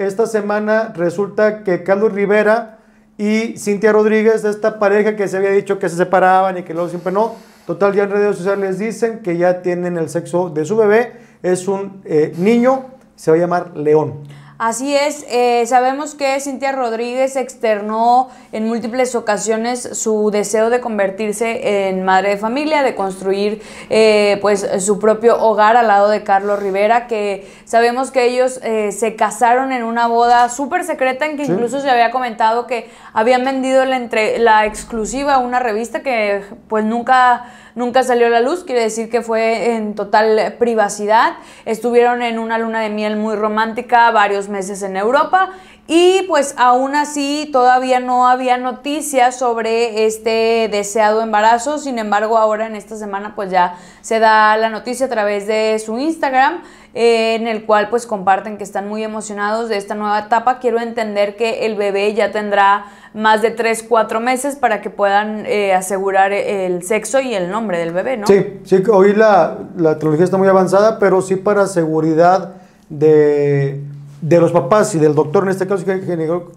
Esta semana resulta que Carlos Rivera y Cintia Rodríguez, esta pareja que se había dicho que se separaban y que luego siempre no, total ya en redes sociales dicen que ya tienen el sexo de su bebé, es un eh, niño, se va a llamar León. Así es, eh, sabemos que Cintia Rodríguez externó en múltiples ocasiones su deseo de convertirse en madre de familia, de construir eh, pues su propio hogar al lado de Carlos Rivera, que sabemos que ellos eh, se casaron en una boda súper secreta en que incluso se había comentado que habían vendido la, la exclusiva a una revista que pues nunca nunca salió a la luz, quiere decir que fue en total privacidad. Estuvieron en una luna de miel muy romántica varios meses en Europa y pues aún así todavía no había noticias sobre este deseado embarazo, sin embargo ahora en esta semana pues ya se da la noticia a través de su Instagram eh, en el cual pues comparten que están muy emocionados de esta nueva etapa. Quiero entender que el bebé ya tendrá más de tres, cuatro meses para que puedan eh, asegurar el sexo y el nombre del bebé, ¿no? Sí, sí, hoy la, la está muy avanzada, pero sí para seguridad de, los papás y del doctor, en este caso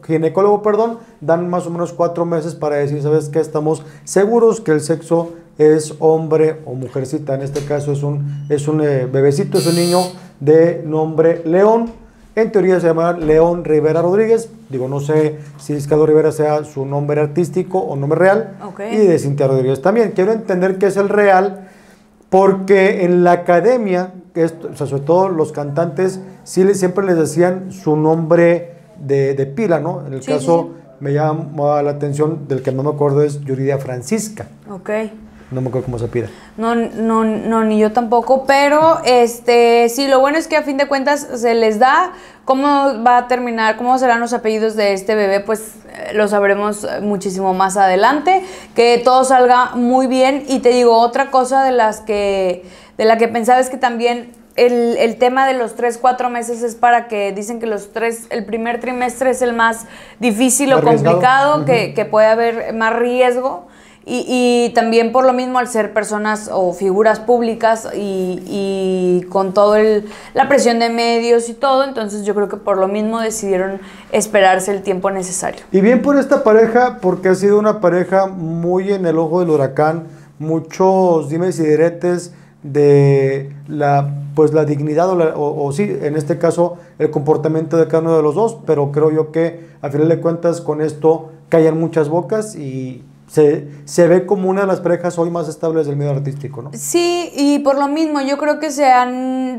ginecólogo, perdón, dan más o menos cuatro meses para decir, ¿sabes qué? Estamos seguros que el sexo es hombre o mujercita, en este caso es un, es un eh, bebecito, es un niño de nombre León en teoría se llama León Rivera Rodríguez. Digo, no sé si Iscado Rivera sea su nombre artístico o nombre real. Y de Cintia Rodríguez también. Quiero entender qué es el real porque en la academia, sobre todo los cantantes, sí siempre les decían su nombre de, pila, ¿no? En el caso, me llama la atención, del que no me acuerdo es Yuridia Francisca. Ok. No me acuerdo cómo se pide. No, no, no, ni yo tampoco, pero este, sí, lo bueno es que a fin de cuentas se les da cómo va a terminar, cómo serán los apellidos de este bebé, pues eh, lo sabremos eh, muchísimo más adelante. Que todo salga muy bien. Y te digo, otra cosa de las que, de la que pensaba es que también el, tema de los tres, cuatro meses es para que dicen que los tres, el primer trimestre es el más difícil o complicado, que, que, puede haber más riesgo. Y, también por lo mismo al ser personas o figuras públicas y, con todo el, la presión de medios y todo, entonces yo creo que por lo mismo decidieron esperarse el tiempo necesario. Y bien por esta pareja, porque ha sido una pareja muy en el ojo del huracán, muchos dimes y diretes de la pues la dignidad o, sí, en este caso el comportamiento de cada uno de los dos, pero creo yo que a final de cuentas con esto callan muchas bocas y se, se, ve como una de las parejas hoy más estables del medio artístico, ¿no? Sí, y por lo mismo, yo creo que se han,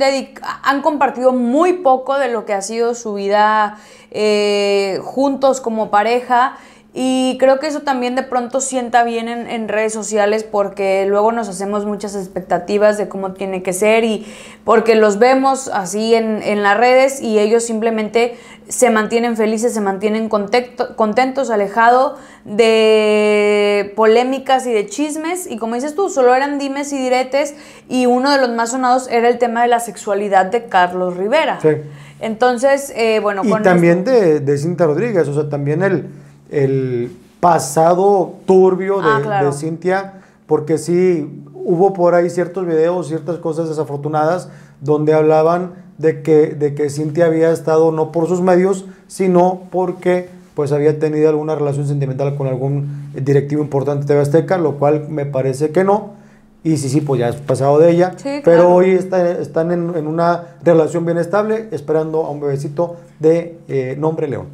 han compartido muy poco de lo que ha sido su vida eh, juntos como pareja. Y creo que eso también de pronto sienta bien en, redes sociales porque luego nos hacemos muchas expectativas de cómo tiene que ser y porque los vemos así en, en las redes y ellos simplemente se mantienen felices, se mantienen contentos, alejados de polémicas y de chismes. Y como dices tú, solo eran dimes y diretes y uno de los más sonados era el tema de la sexualidad de Carlos Rivera. Sí. Entonces, eh, bueno, y también de, de Cinta Rodríguez, o sea, también el el pasado turbio de, ah, Cintia, porque sí hubo por ahí ciertos videos, ciertas cosas desafortunadas, donde hablaban de que, de que Cintia había estado no por sus medios, sino porque pues había tenido alguna relación sentimental con algún directivo importante de Azteca, lo cual me parece que no. Y sí, sí, pues ya es pasado de ella. pero hoy están en, una relación bien estable, esperando a un bebecito de eh, nombre León.